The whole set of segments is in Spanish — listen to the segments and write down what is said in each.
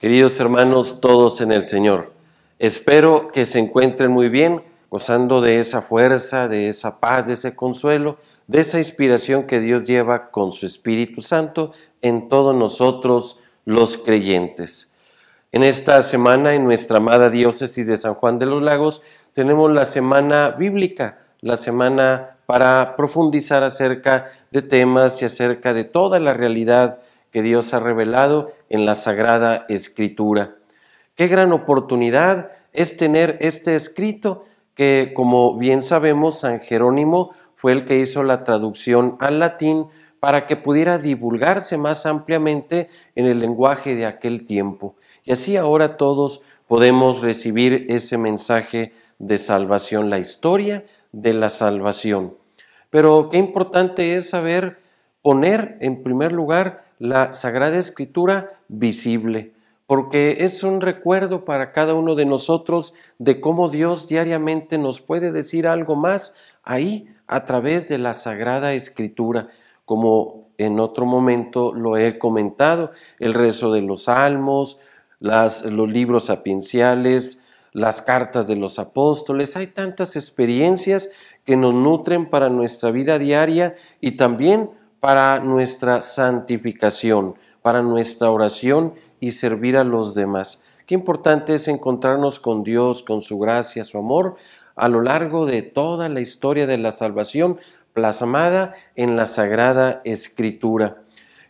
Queridos hermanos, todos en el Señor, espero que se encuentren muy bien, gozando de esa fuerza, de esa paz, de ese consuelo, de esa inspiración que Dios lleva con su Espíritu Santo en todos nosotros los creyentes. En esta semana, en nuestra amada diócesis de San Juan de los Lagos, tenemos la semana bíblica, la semana para profundizar acerca de temas y acerca de toda la realidad que Dios ha revelado en la Sagrada Escritura. Qué gran oportunidad es tener este escrito que, como bien sabemos, San Jerónimo fue el que hizo la traducción al latín para que pudiera divulgarse más ampliamente en el lenguaje de aquel tiempo. Y así ahora todos podemos recibir ese mensaje de salvación, la historia de la salvación. Pero qué importante es saber poner en primer lugar la Sagrada Escritura visible, porque es un recuerdo para cada uno de nosotros de cómo Dios diariamente nos puede decir algo más ahí a través de la Sagrada Escritura, como en otro momento lo he comentado, el rezo de los salmos, los libros sapienciales, las cartas de los apóstoles, hay tantas experiencias que nos nutren para nuestra vida diaria y también para nuestra santificación, para nuestra oración y servir a los demás. Qué importante es encontrarnos con Dios, con su gracia, su amor, a lo largo de toda la historia de la salvación plasmada en la Sagrada Escritura.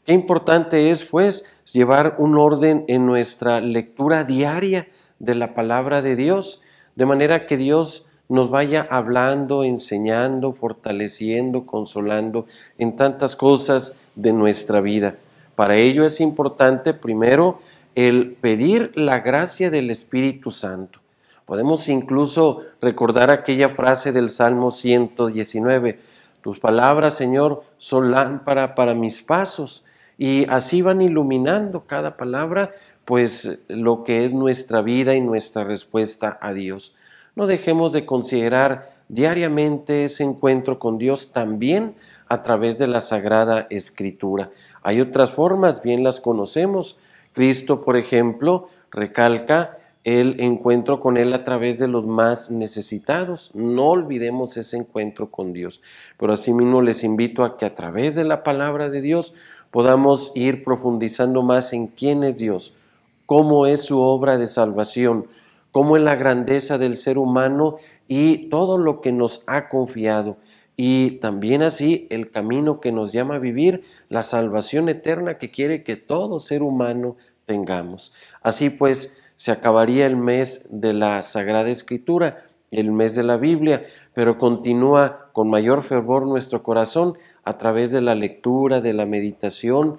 Qué importante es, pues, llevar un orden en nuestra lectura diaria de la palabra de Dios, de manera que Dios nos vaya hablando, enseñando, fortaleciendo, consolando en tantas cosas de nuestra vida. Para ello es importante primero el pedir la gracia del Espíritu Santo. Podemos incluso recordar aquella frase del Salmo 119, tus palabras, Señor, son lámpara para mis pasos. Y así van iluminando cada palabra, pues lo que es nuestra vida y nuestra respuesta a Dios no dejemos de considerar diariamente ese encuentro con Dios también a través de la Sagrada Escritura. Hay otras formas, bien las conocemos. Cristo, por ejemplo, recalca el encuentro con Él a través de los más necesitados. No olvidemos ese encuentro con Dios. Pero asimismo les invito a que a través de la palabra de Dios podamos ir profundizando más en quién es Dios, cómo es su obra de salvación, como en la grandeza del ser humano y todo lo que nos ha confiado. Y también así el camino que nos llama a vivir, la salvación eterna que quiere que todo ser humano tengamos. Así pues, se acabaría el mes de la Sagrada Escritura, el mes de la Biblia, pero continúa con mayor fervor nuestro corazón a través de la lectura, de la meditación,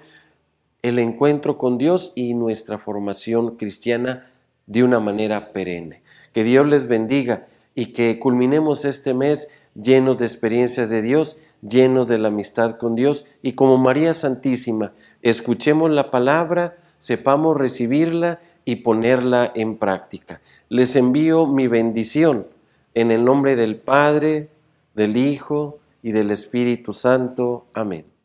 el encuentro con Dios y nuestra formación cristiana de una manera perenne. Que Dios les bendiga y que culminemos este mes llenos de experiencias de Dios, llenos de la amistad con Dios y como María Santísima, escuchemos la palabra, sepamos recibirla y ponerla en práctica. Les envío mi bendición en el nombre del Padre, del Hijo y del Espíritu Santo. Amén.